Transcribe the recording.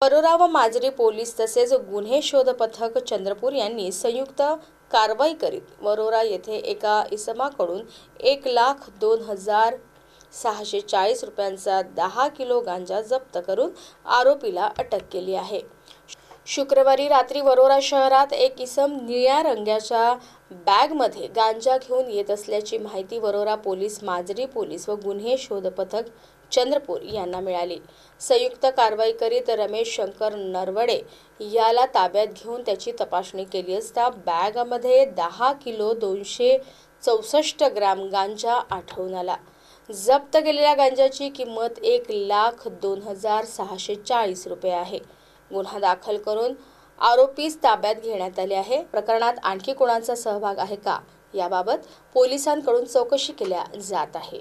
परोरा व माजरी पोलीस तसेच गुन्हे शोध पथक चंद्रपूर यांनी संयुक्त कारवाई करीत वरोरा येथे एका इसमाकडून एक लाख दोन हजार सहाशे चाळीस रुपयांचा दहा किलो गांजा जप्त करून आरोपीला अटक केली आहे शुक्रवारी रात्री वरोरा शहरात एक इसम निळ्या रंगाच्या बॅगमध्ये गांजा घेऊन येत असल्याची माहिती वरोरा पोलीस माजरी पोलीस व गुन्हे शोध पथक चंद्रपूर यांना मिळाली संयुक्त कारवाई करीत रमेश शंकर नरवडे याला ताब्यात घेऊन त्याची तपासणी केली असता बॅगमध्ये दहा किलो दोनशे चौसष्ट ग्रॅम गांजा आढळून आला जप्त केलेल्या गांजाची किंमत एक लाख दोन हजार सहाशे चाळीस रुपये आहे गुन्हा दाखल करून आरोपीस ताब्यात घेण्यात आले आहे प्रकरणात आणखी कोणाचा सहभाग आहे का याबाबत पोलिसांकडून चौकशी केल्या जात आहे